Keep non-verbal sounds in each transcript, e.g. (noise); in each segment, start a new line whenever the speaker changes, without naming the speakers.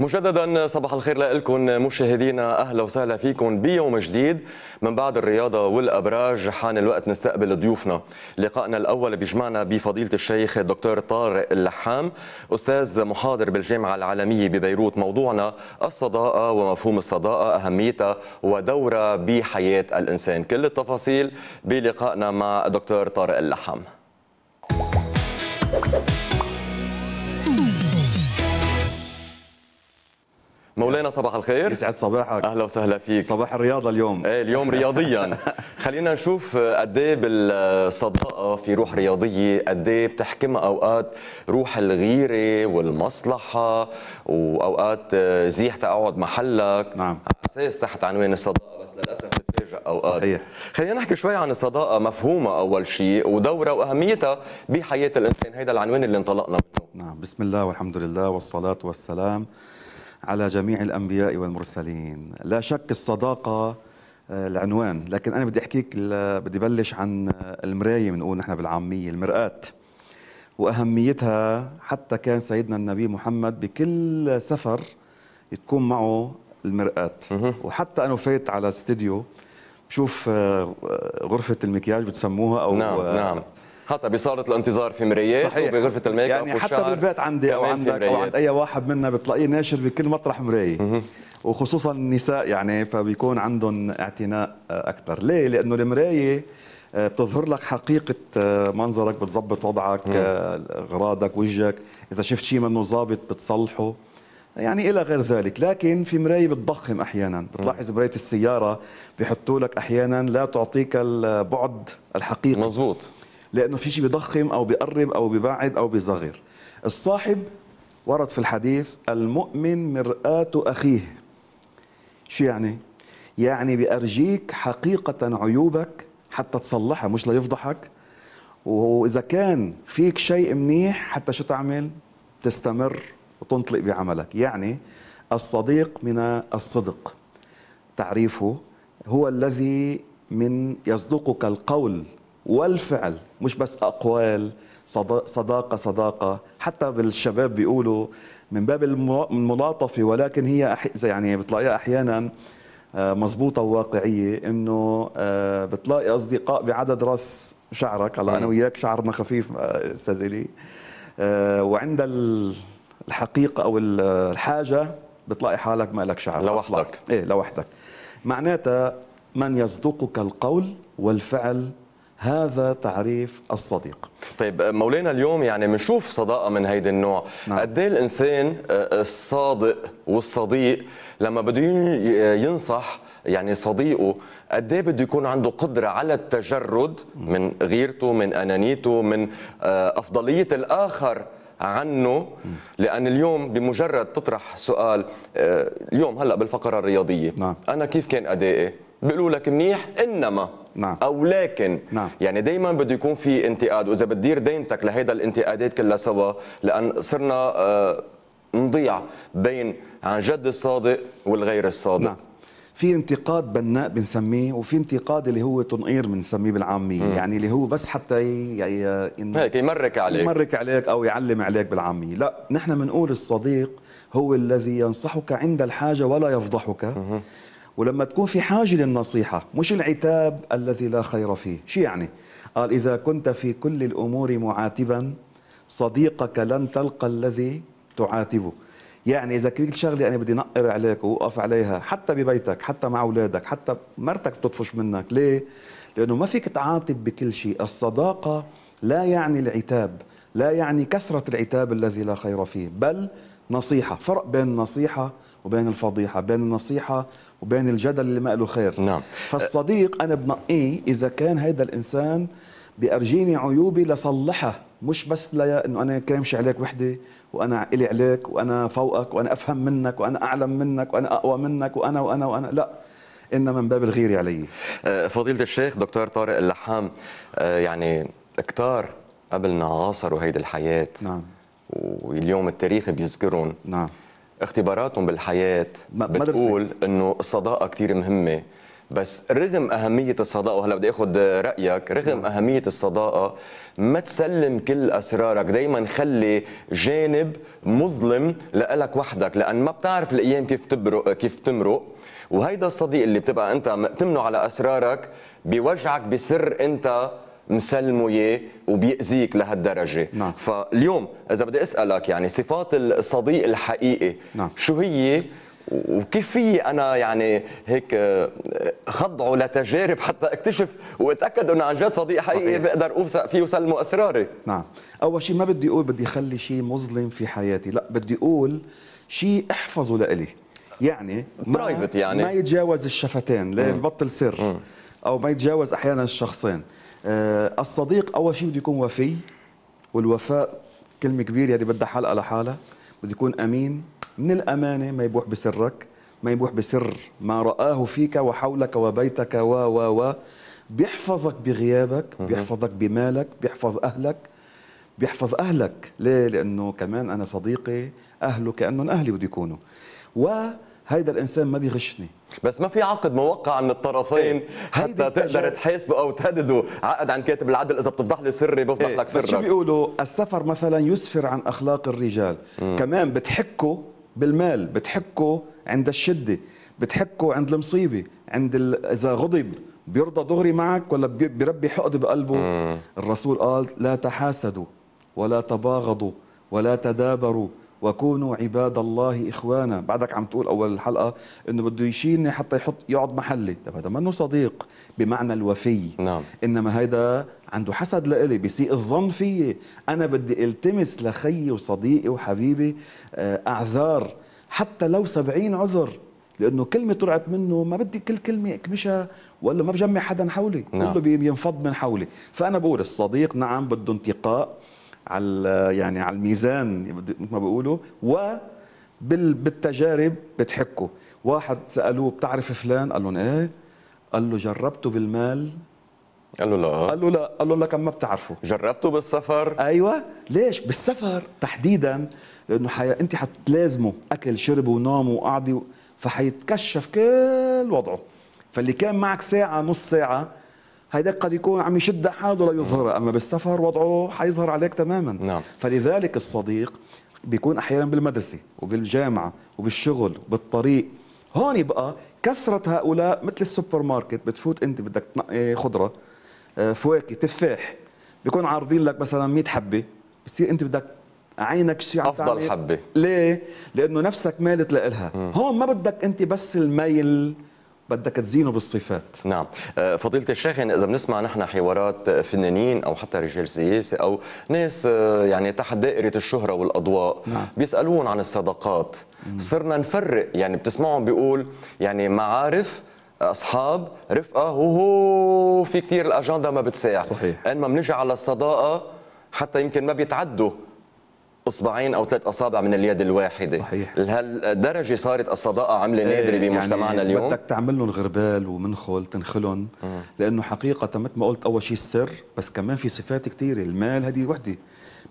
مجددا صباح الخير لكم مشاهدينا اهلا وسهلا فيكم بيوم جديد من بعد الرياضه والابراج حان الوقت نستقبل ضيوفنا لقائنا الاول بيجمعنا بفضيله الشيخ الدكتور طارق اللحام استاذ محاضر بالجامعه العالميه ببيروت موضوعنا الصداقه ومفهوم الصداقه اهميتها ودورها بحياه الانسان كل التفاصيل بلقائنا مع دكتور طارق اللحام Thank you. مولانا صباح الخير يسعد صباحك اهلا وسهلا فيك صباح الرياضه اليوم ايه اليوم رياضيا (laughs) خلينا نشوف قد ايه بالصداقه في روح رياضيه قد ايه بتحكمها اوقات روح الغيره والمصلحه واوقات زيح تقعد محلك نعم على اساس تحت عنوان الصداقه بس للاسف بتفاجئ اوقات صحيح خلينا نحكي شوي عن الصداقه مفهومه اول شيء ودورها واهميتها بحياه الانسان هذا العنوان اللي انطلقنا
منه نعم بسم الله والحمد لله والصلاه والسلام على جميع الأنبياء والمرسلين لا شك الصداقة آه، العنوان لكن أنا بدي أحكيك بدي بلش عن آه، المراية بنقول نحن بالعامية المرآة وأهميتها حتى كان سيدنا النبي محمد بكل سفر تكون معه المرآة وحتى أنا فايت على استديو بشوف آه، غرفة المكياج بتسموها أو نعم نعم
حتى بصاله الانتظار في مريات صحيح. وبغرفه الميك اب يعني حتى بالبيت عندي او عندك او عند
اي واحد منا بتلاقيه ناشر بكل مطرح مرايه وخصوصا النساء يعني فبيكون عندهم اعتناء اكثر ليه لانه المرايه آه، بتظهر لك حقيقة آه، منظرك بتظبط وضعك آه، أغراضك وجهك إذا شفت شيء منه ظابط بتصلحه يعني إلى غير ذلك لكن في مراية بتضخم أحيانا بتلاحظ مراية السيارة بيحطوا لك أحيانا لا تعطيك البعد الحقيقي مزبوط لانه في شيء بيضخم او بيقرب او بيبعد او بيصغر الصاحب ورد في الحديث المؤمن مرآة اخيه شو يعني يعني بأرجيك حقيقة عيوبك حتى تصلحها مش ليفضحك وإذا كان فيك شيء منيح حتى شو تعمل تستمر وتنطلق بعملك يعني الصديق من الصدق تعريفه هو الذي من يصدقك القول والفعل مش بس أقوال صداقة صداقة حتى بالشباب بيقولوا من باب الملاطفة ولكن هي يعني بتلاقيها أحيانا آه، مضبوطة وواقعية إنه آه، بتلاقي أصدقاء بعدد رأس شعرك هلا أنا وياك شعرنا خفيف آه، أستاذ إلي وعند الحقيقة أو الحاجة بتلاقي حالك ما لك شعر لوحدك إيه لوحدك معناتها من يصدقك القول والفعل هذا تعريف الصديق
طيب مولانا اليوم يعني بنشوف صداقة من هيدا النوع نعم. قد إيه الإنسان آه، آه، الصادق والصديق لما بده ينصح يعني صديقه قد ايه بده يكون عنده قدره على التجرد من غيرته من انانيته من آه، افضليه الاخر عنه لان اليوم بمجرد تطرح سؤال اليوم هلا بالفقره الرياضيه نعم. انا كيف كان ادائي بيقولوا لك منيح انما نعم. او لكن نعم. يعني دائما بده يكون في انتقاد واذا بتدير دينتك لهيدا الانتقادات كلها سوا لان صرنا آه نضيع بين عن جد الصادق والغير الصادق نعم.
في انتقاد بناء بنسميه وفي انتقاد اللي هو تنقير بنسميه بالعاميه يعني اللي هو بس حتى هيك يمرك عليك يمرك عليك او يعلم عليك بالعاميه لا نحن بنقول الصديق هو الذي ينصحك عند الحاجه ولا يفضحك ولما تكون في حاجة للنصيحة مش العتاب الذي لا خير فيه شو يعني؟ قال إذا كنت في كل الأمور معاتبا صديقك لن تلقى الذي تعاتبه يعني إذا كل شغلة أنا بدي نقر عليك ووقف عليها حتى ببيتك حتى مع أولادك حتى مرتك بتطفش منك ليه؟ لأنه ما فيك تعاتب بكل شيء الصداقة لا يعني العتاب لا يعني كثرة العتاب الذي لا خير فيه بل نصيحه فرق بين النصيحه وبين الفضيحه بين النصيحه وبين الجدل اللي ما له خير نعم فالصديق انا بنقيه اذا كان هذا الانسان بأرجيني عيوبي لصلحها مش بس لا انه انا كامش عليك وحده وانا الي عليك وانا فوقك وانا افهم منك وانا اعلم منك وانا اقوى منك وانا وانا وانا لا انما من باب الغير علي
أه، فضيله الشيخ دكتور طارق اللحام أه، يعني كتار قبلنا عاصروا هيدي الحياه نعم واليوم التاريخ بيذكرهم نعم اختباراتهم بالحياه بتقول انه الصداقه كثير مهمه بس رغم أهمية الصداقة وهلا بدي أخذ رأيك رغم نعم. أهمية الصداقة ما تسلم كل أسرارك دايما خلي جانب مظلم لألك وحدك لأن ما بتعرف الأيام كيف تبرق كيف بتمرق وهيدا الصديق اللي بتبقى أنت مأتمنه على أسرارك بيوجعك بسر أنت مسلمه اياه وبيأذيك لهالدرجه نعم. فاليوم اذا بدي اسالك يعني صفات الصديق الحقيقي نعم. شو هي وكيف في انا يعني هيك آه، خضعه لتجارب حتى اكتشف واتاكد انه عن جد صديق حقيقي صحيح. بقدر اوثق فيه وسلمه اسراري
نعم اول شيء ما بدي اقول بدي اخلي شيء مظلم في حياتي لا بدي اقول شيء احفظه لإلي يعني برايفت يعني ما يتجاوز الشفتين لا يبطل سر م. او ما يتجاوز احيانا الشخصين آه، الصديق اول شيء بده يكون وفي والوفاء كلمه كبيره هذه بدها حلقه لحالها بده يكون امين من الامانه ما يبوح بسرك ما يبوح بسر ما رآه فيك وحولك وبيتك و و و بيحفظك بغيابك بيحفظك بمالك بيحفظ أهلك بيحفظ أهلك ليه؟ لأنه كمان أنا صديقي أهله كأنهم أهلي بده يكونوا و هيدا الانسان ما بيغشني
بس ما في عقد موقع من الطرفين ايه. حتى تقدر تحاسبه او تهدده عقد عن كاتب العدل اذا بتفضح لي سري بفضح ايه. لك سرك بس شو
بيقولوا السفر مثلا يسفر عن اخلاق الرجال مم. كمان بتحكوا بالمال بتحكوا عند الشده بتحكوا عند المصيبه عند ال... اذا غضب بيرضى دغري معك ولا بيربي حقد بقلبه مم. الرسول قال لا تحاسدوا ولا تباغضوا ولا تدابروا وكونوا عباد الله اخوانا بعدك عم تقول اول الحلقه انه بده يشيلني حتى يحط يقعد محلي طب هذا منه صديق بمعنى الوفي نعم. انما هيدا عنده حسد لإلي بيسيء الظن فيي انا بدي التمس لخيي وصديقي وحبيبي آه، اعذار حتى لو سبعين عذر لانه كلمه طلعت منه ما بدي كل كلمه اكمشها ولا ما بجمع حدا حولي نعم. كله بينفض من حولي فانا بقول الصديق نعم بده انتقاء على يعني على الميزان مثل ما بيقولوا و بالتجارب بتحكوا واحد سالوه بتعرف فلان قال لهم ايه قال له جربته بالمال قال له لا قال له لا قال له لكن ما بتعرفه جربته بالسفر ايوه ليش بالسفر تحديدا لانه حي... انت حتلازمه اكل شرب ونوم وقعده فحيتكشف كل وضعه فاللي كان معك ساعه نص ساعه هيداك قد يكون عم يشد حاله ليظهرها اما بالسفر وضعه حيظهر عليك تماما نعم. فلذلك الصديق بيكون احيانا بالمدرسه وبالجامعه وبالشغل وبالطريق هون بقى كثره هؤلاء مثل السوبر ماركت بتفوت انت بدك تنقي إيه، خضره آه، فواكه تفاح بيكون عارضين لك مثلا 100 حبه بتصير انت بدك عينك شيء افضل حبه ليه؟ لانه نفسك مالت لها هون ما بدك انت بس الميل بدك تزينه بالصفات
نعم آه، فضيلة الشيخ يعني إذا بنسمع نحن حوارات فنانين أو حتى رجال سياسي أو ناس آه، يعني تحت دائرة الشهرة والأضواء نعم. بيسألون عن الصداقات صرنا نفرق يعني بتسمعهم بيقول يعني معارف اصحاب رفقه هو في كثير الاجنده ما بتساع صحيح انما بنجي على الصداقه حتى يمكن ما بيتعدوا اصبعين او ثلاث اصابع من اليد الواحده صحيح لهالدرجه صارت الصداقه عمله إيه، نادره يعني بمجتمعنا اليوم بدك
تعمل لهم غربال ومنخل تنخلهم لانه حقيقه مثل ما قلت اول شيء السر بس كمان في صفات كثيره المال هذه وحده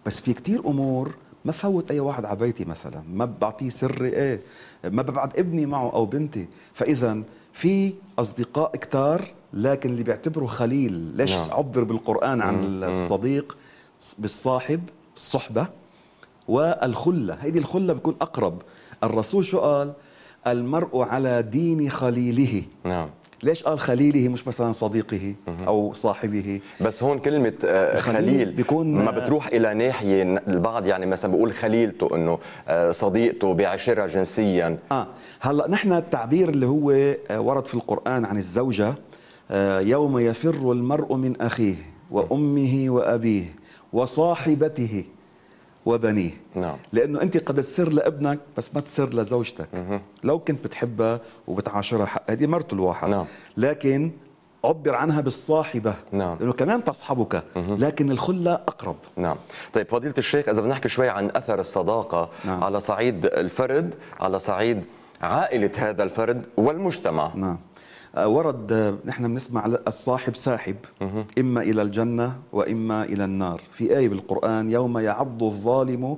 بس في كثير امور ما فوت اي واحد على بيتي مثلا ما بعطيه سري ايه ما ببعد ابني معه او بنتي فاذا في اصدقاء كتار لكن اللي بيعتبروا خليل ليش نعم. عبر بالقران عن الصديق بالصاحب الصحبه والخلة هيدي الخلة بيكون أقرب الرسول شو قال المرء على دين خليله نعم ليش قال خليله مش مثلا صديقه او صاحبه
بس هون كلمه آه، خليل بيكون ما آه، بتروح الى ناحيه البعض يعني مثلا بيقول خليلته انه آه، صديقته بيعشرها جنسيا
اه هلا نحن التعبير اللي هو ورد في القران عن الزوجه يوم يفر المرء من اخيه وامه وابيه وصاحبته وبنيه نعم. لأنه أنت قد تسر لابنك بس ما تسر لزوجتك مه. لو كنت بتحبها وبتعاشرها حق هذه مرته الواحد نعم. لكن عبر عنها بالصاحبة نعم. لأنه كمان تصحبك مه. لكن الخلة أقرب نعم طيب فضيلة الشيخ إذا بنحكي شوي عن
أثر الصداقة نعم. على صعيد الفرد على صعيد عائلة هذا الفرد
والمجتمع نعم. ورد نحن بنسمع الصاحب ساحب إما إلى الجنة وإما إلى النار في آية بالقرآن يوم يعض الظالم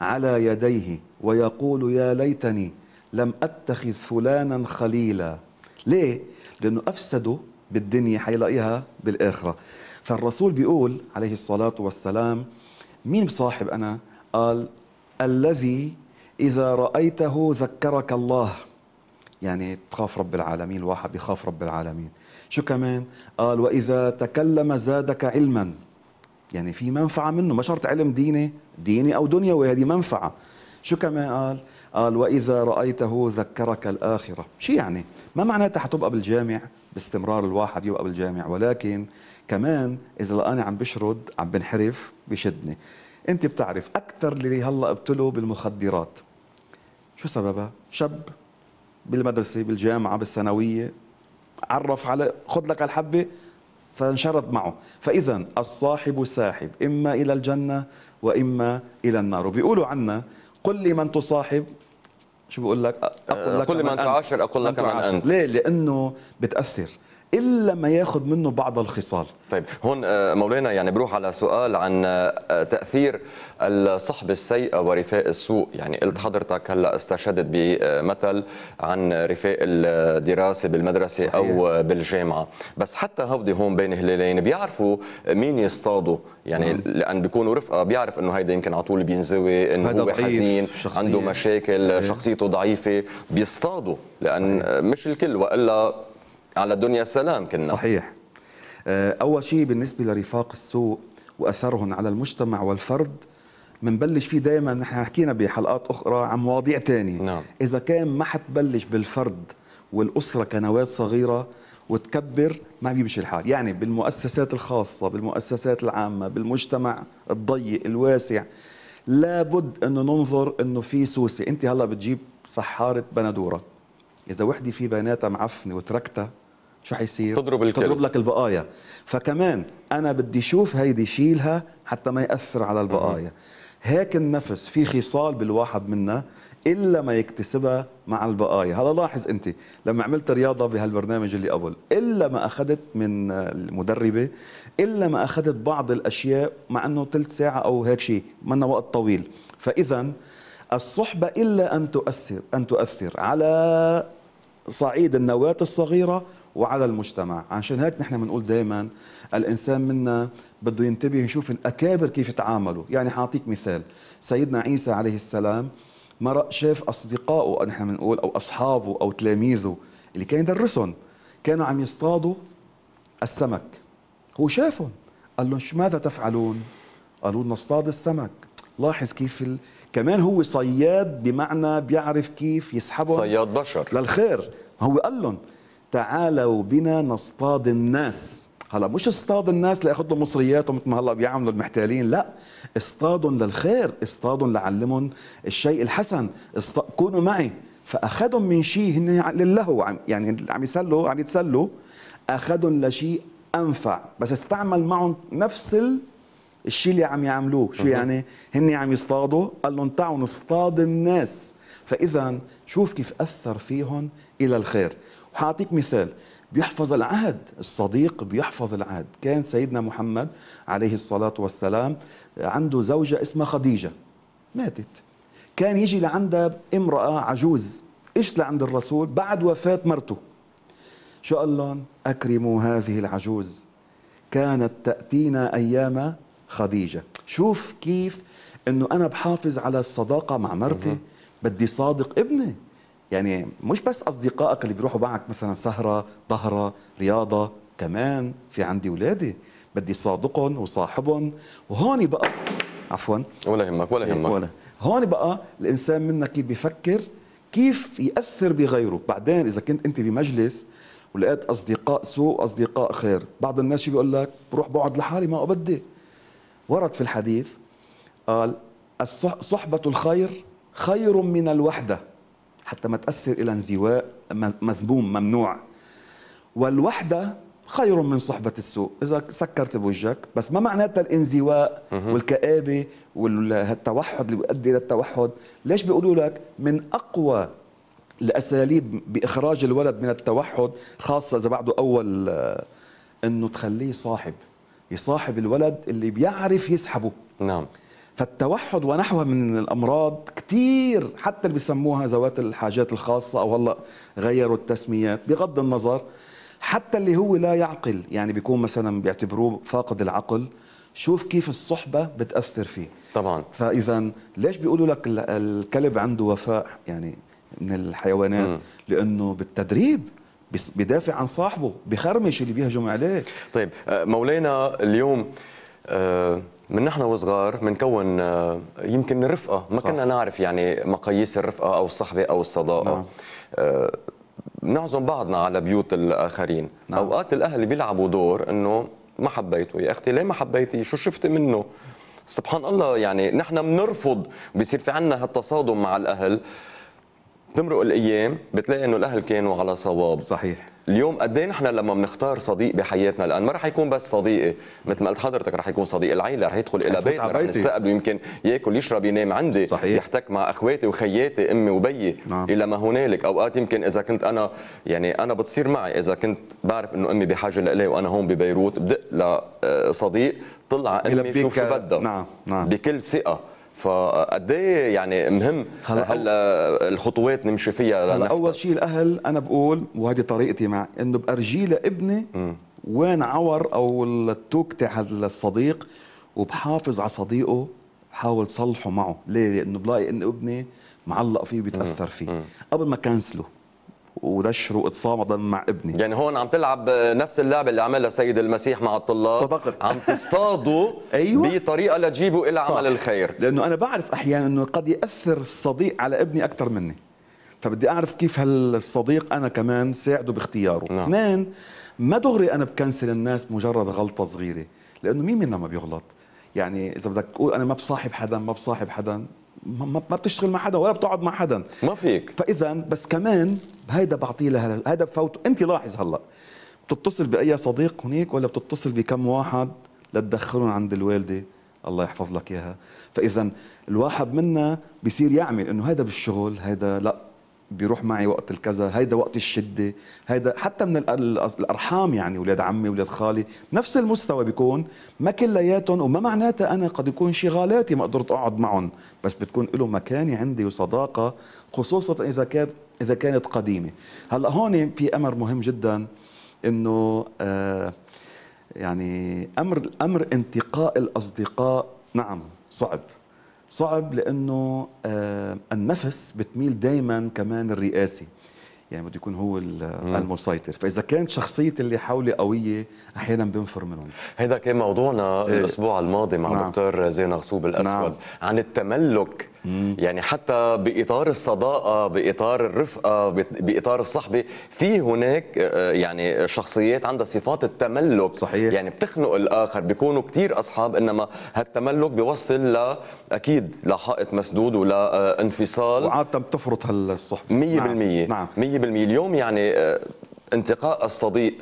على يديه ويقول يا ليتني لم أتخذ فلانا خليلا ليه؟ لأنه أفسده بالدنيا حيلاقيها بالآخرة فالرسول بيقول عليه الصلاة والسلام مين بصاحب أنا؟ قال الذي إذا رأيته ذكرك الله يعني تخاف رب العالمين الواحد بيخاف رب العالمين شو كمان قال وإذا تكلم زادك علما يعني في منفعة منه ما شرط علم ديني ديني أو دنيوي هذه منفعة شو كمان قال قال وإذا رأيته ذكرك الآخرة شو يعني ما معناتها حتبقى بالجامع باستمرار الواحد يبقى بالجامع ولكن كمان إذا لقاني عم بشرد عم بنحرف بشدني أنت بتعرف أكثر اللي هلأ ابتلوا بالمخدرات شو سببها شاب بالمدرسه بالجامعه بالثانويه عرف على خذ لك الحبه فانشرد معه فاذا الصاحب ساحب اما الى الجنه واما الى النار وبيقولوا عنا قل لي من تصاحب شو بيقول لك اقول آه، لك قل لي من تعاشر اقول لك من, من انت ليه لانه بتاثر الا ما ياخذ منه بعض الخصال طيب
هون آه، مولانا يعني بروح على سؤال عن آه، تاثير الصحبه السيئه ورفاق السوء يعني قلت حضرتك هلا استشهدت بمثل عن رفاق الدراسه بالمدرسه صحيح. او بالجامعه بس حتى هودي هون بين هلالين بيعرفوا مين يصطادوا يعني مم. نعم. لان بيكونوا رفقه بيعرف انه هيدا يمكن على طول بينزوي انه هو حزين شخصية. عنده مشاكل مم. إيه. شخصيته ضعيفه بيصطادوا لان صحيح. مش الكل والا على دنيا سلام كنا
صحيح آه، أول شيء بالنسبة لرفاق السوء وأثرهم على المجتمع والفرد منبلش فيه دائما نحن حكينا بحلقات أخرى عن مواضيع تانية نعم. إذا كان ما حتبلش بالفرد والأسرة كنواه صغيرة وتكبر ما بيمشي الحال يعني بالمؤسسات الخاصة بالمؤسسات العامة بالمجتمع الضيق الواسع لابد أنه ننظر أنه في سوسة أنت هلأ بتجيب صحارة بندورة إذا وحدة في بناتها معفنة وتركتها شو حيصير تضرب الكل. تضرب لك البقايا فكمان انا بدي اشوف هيدي شيلها حتى ما ياثر على البقايا هيك النفس في خصال بالواحد منا الا ما يكتسبها مع البقايا هذا لاحظ انت لما عملت رياضه بهالبرنامج اللي قبل الا ما اخذت من المدربه الا ما اخذت بعض الاشياء مع انه ثلث ساعه او هيك شيء منا وقت طويل فاذا الصحبه الا ان تؤثر ان تؤثر على صعيد النواة الصغيرة وعلى المجتمع عشان هيك نحن بنقول دائما الإنسان منا بده ينتبه يشوف الأكابر كيف يتعاملوا يعني حاعطيك مثال سيدنا عيسى عليه السلام مرة شاف أصدقائه نحن بنقول أو أصحابه أو تلاميذه اللي كان يدرسهم كانوا عم يصطادوا السمك هو شافهم قال لهم ماذا تفعلون قالوا نصطاد السمك لاحظ كيف ال... كمان هو صياد بمعنى بيعرف كيف يسحبهم صياد بشر للخير هو قال لهم تعالوا بنا نصطاد الناس هلا مش اصطاد الناس لاخذهم مصرياتهم مثل ما هلا بيعملوا المحتالين لا اصطادهم للخير اصطادهم لعلمهم الشيء الحسن اصط... كونوا معي فاخذهم من شيء هن للهو عم يعني عم يسلوا عم يتسلوا اخذهم لشيء انفع بس استعمل معهم نفس الشيء اللي عم يعملوه شو يعني هن عم يصطادوا قال لهم تعالوا نصطاد الناس فاذا شوف كيف اثر فيهم الى الخير وحاعطيك مثال بيحفظ العهد الصديق بيحفظ العهد كان سيدنا محمد عليه الصلاة والسلام عنده زوجة اسمها خديجة ماتت كان يجي لعندها امرأة عجوز اجت لعند الرسول بعد وفاة مرته شو قال لهم أكرموا هذه العجوز كانت تأتينا أيام خديجة شوف كيف أنه أنا بحافظ على الصداقة مع مرتي بدي صادق ابني يعني مش بس أصدقائك اللي بيروحوا معك مثلا سهرة ظهرة رياضة كمان في عندي ولادي بدي صادقهم وصاحبهم وهون بقى عفوا ولا يهمك ولا إيه، يهمك ولا هون بقى الإنسان منا كيف بيفكر كيف يأثر بغيره بعدين إذا كنت أنت بمجلس ولقيت أصدقاء سوء أصدقاء خير بعض الناس شو بيقول لك بروح بقعد لحالي ما بدي ورد في الحديث قال صحبة الخير خير من الوحدة حتى ما تأثر إلى انزواء مذموم ممنوع والوحدة خير من صحبة السوء إذا سكرت بوجهك بس ما معناتها الانزواء والكآبة والتوحد اللي بيؤدي إلى التوحد ليش بيقولوا لك من أقوى الأساليب بإخراج الولد من التوحد خاصة إذا بعده أول آه، أنه تخليه صاحب يصاحب الولد اللي بيعرف يسحبه نعم فالتوحد ونحوها من الامراض كثير حتى اللي بيسموها ذوات الحاجات الخاصه او هلا غيروا التسميات بغض النظر حتى اللي هو لا يعقل يعني بيكون مثلا بيعتبروه فاقد العقل شوف كيف الصحبة بتأثر فيه طبعا فإذا ليش بيقولوا لك الكلب عنده وفاء يعني من الحيوانات مم. لأنه بالتدريب بيدافع عن صاحبه بخرمش اللي بيهجم عليه طيب آه، مولانا
اليوم آه، من نحن وصغار بنكون آه، يمكن رفقه ما كنا نعرف يعني مقاييس الرفقه او الصحبه او الصداقه نعم. نعزم بعضنا على بيوت الاخرين نعم. اوقات الاهل بيلعبوا دور انه ما حبيته يا اختي ليه ما حبيتي شو شفت منه سبحان الله يعني نحن بنرفض بصير في عنا هالتصادم مع الاهل تمرق الايام بتلاقي انه الاهل كانوا على صواب صحيح اليوم قد ايه نحن لما بنختار صديق بحياتنا الان ما رح يكون بس صديقي مثل ما قلت حضرتك رح يكون صديق العيله رح يدخل الى بيتنا رح نستقبله يمكن ياكل يشرب ينام عندي صحيح. يحتك مع اخواتي وخياتي امي وبيي نعم. الى ما هنالك اوقات يمكن اذا كنت انا يعني انا بتصير معي اذا كنت بعرف انه امي بحاجه لإلي وانا هون ببيروت بدق لصديق آه، طلع امي شوف شو بدها نعم. نعم. بكل ثقه فقد إيه يعني مهم هلا الخطوات نمشي فيها هلا اول
شيء الاهل انا بقول وهذه طريقتي مع انه بارجي لابني وين عور او التوك تاع الصديق وبحافظ على صديقه بحاول صلحه معه ليه لانه بلاقي انه ابني معلق فيه وبيتاثر فيه قبل ما كنسله ودشر واتصامدا مع ابني
يعني هون عم تلعب نفس اللعبه اللي عملها سيد المسيح مع الطلاب صدقت عم تصطادوا (laughs) أيوة. بطريقه لتجيبوا الى عمل الخير
لانه انا بعرف احيانا انه قد ياثر الصديق على ابني اكثر مني فبدي اعرف كيف هالصديق انا كمان ساعده باختياره نعم. اثنين ما دغري انا بكنسل الناس مجرد غلطه صغيره لانه مين منا ما بيغلط يعني اذا بدك تقول انا ما بصاحب حدا ما بصاحب حدا ما بتشتغل مع حدا ولا بتقعد مع حدا ما فيك فاذا بس كمان هيدا بعطيه لها هيدا بفوت انت لاحظ هلا بتتصل باي صديق هنيك ولا بتتصل بكم واحد لتدخلهم عند الوالده الله يحفظ لك اياها فاذا الواحد منا بيصير يعمل انه هذا بالشغل هذا لا بيروح معي وقت الكذا هيدا وقت الشده هيدا حتى من الارحام يعني اولاد عمي اولاد خالي نفس المستوى بيكون ما كلياتهم وما معناتها انا قد يكون شغالاتي ما قدرت اقعد معهم بس بتكون له مكانه عندي وصداقه خصوصا اذا كانت اذا كانت قديمه هلا هون في امر مهم جدا انه آه يعني امر امر انتقاء الاصدقاء نعم صعب صعب لانه آه، النفس بتميل دائما كمان الرئاسي يعني بده يكون هو المسيطر فاذا كانت شخصيه اللي حولي قويه احيانا بينفر منهم هذا كان
موضوعنا إيه. الاسبوع الماضي مع نعم. دكتور زين غصوب الاسود نعم. عن التملك يعني حتى باطار الصداقه باطار الرفقه باطار الصحبه في هناك آه، آه، يعني شخصيات عندها صفات التملك صحيح. يعني بتخنق الاخر بيكونوا كثير اصحاب انما هالتملك بيوصل ل اكيد لحائط مسدود ولا آه، انفصال وعاده بتفرط هالصحبه 100% نعم. 100% نعم 100% اليوم يعني انتقاء الصديق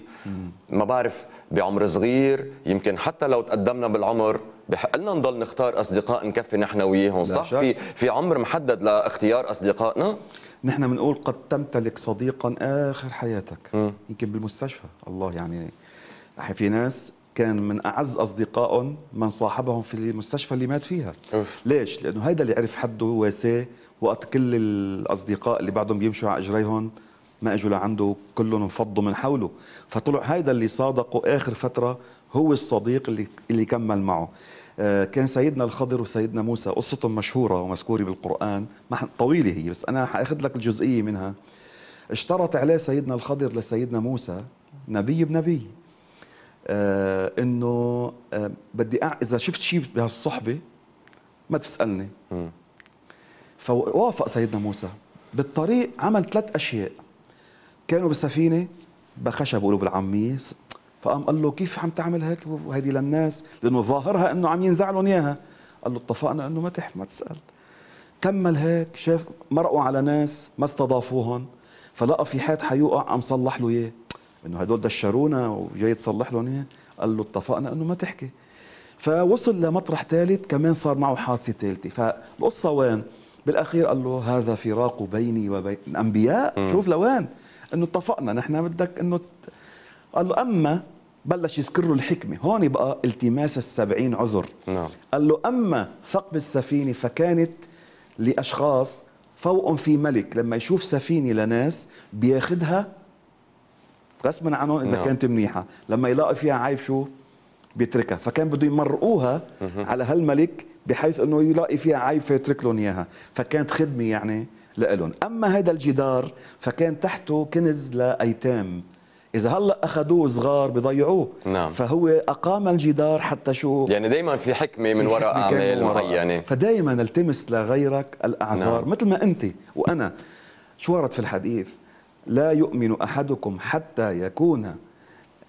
ما بعرف بعمر صغير يمكن حتى لو تقدمنا بالعمر بحق لنا نضل نختار اصدقاء نكفي نحن وياهم صح شك. في في عمر محدد لاختيار اصدقائنا
نحن بنقول قد تمتلك صديقا اخر حياتك م. يمكن بالمستشفى الله يعني،, يعني في ناس كان من اعز اصدقائهم من صاحبهم في المستشفى اللي مات فيها أوف. ليش لانه هيدا اللي عرف حده واساه وقت كل الاصدقاء اللي بعدهم بيمشوا على اجريهم ما اجوا لعنده كلهم انفضوا من حوله فطلع هيدا اللي صادقه اخر فتره هو الصديق اللي اللي كمل معه آه، كان سيدنا الخضر وسيدنا موسى قصتهم مشهوره ومذكوره بالقران طويله هي بس انا حاخذ لك الجزئيه منها اشترط عليه سيدنا الخضر لسيدنا موسى نبي بنبي آه انه آه بدي اذا شفت شيء بهالصحبه ما تسالني فوافق سيدنا موسى بالطريق عمل ثلاث اشياء كانوا بالسفينه بخشب قلوب العميس فقام قال له كيف عم تعمل هيك وهيدي للناس لانه ظاهرها انه عم ينزعلهم اياها قال له اتفقنا انه ما ما تسال كمل هيك شاف مرقوا على ناس ما استضافوهم فلقى في حيط حيوقع عم صلح له اياه انه هدول دشرونا وجاي تصلح لهم اياه قال له اتفقنا انه ما تحكي فوصل لمطرح ثالث كمان صار معه حادثه ثالثه فالقصه وين بالاخير قال له هذا فراق بيني وبين الانبياء شوف لوين انه اتفقنا نحن بدك انه قال له اما بلش يذكر له الحكمه هون بقى التماس السبعين عذر نعم. قال له اما ثقب السفينه فكانت لاشخاص فوق في ملك لما يشوف سفينه لناس بياخذها غصبا عنهم اذا نعم. كانت منيحه لما يلاقي فيها عيب شو بيتركها فكان بده يمرقوها على هالملك بحيث انه يلاقي فيها عيب فيترك لهم اياها فكانت خدمه يعني لهم أما هذا الجدار فكان تحته كنز لأيتام اذا هلا اخذوه صغار بضيعوه نعم. فهو اقام الجدار حتى شو
يعني دائما في حكمه من وراء اعمال معينه يعني.
فدائما التمس لغيرك الاعذار نعم. مثل ما انت وانا شو ورد في الحديث لا يؤمن احدكم حتى يكون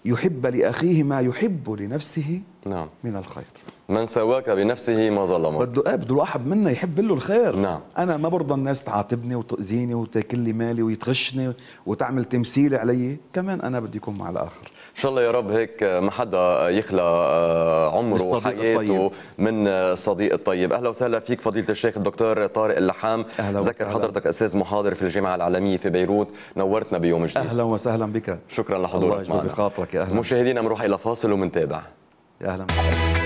يحب لاخيه ما يحب لنفسه نعم. من الخير
من سواك بنفسه ما ظلمك بده
ايه بده الواحد منا يحب له الخير نعم انا ما برضى الناس تعاتبني وتؤذيني وتاكل لي مالي ويتغشني وتعمل تمثيل علي كمان انا بدي اكون مع الاخر
ان شاء الله يا رب هيك ما حدا يخلى آه، عمره وحياته الطيب. من الصديق الطيب اهلا وسهلا فيك فضيله الشيخ الدكتور طارق اللحام أهلا وسهلا ذكر حضرتك استاذ محاضر في الجامعه العالميه في بيروت نورتنا بيوم جديد
اهلا وسهلا بك
شكرا لحضورك الله معنا بخاطرك يا اهلا مشاهدينا بنروح الى فاصل ومنتابع يا اهلا
بك.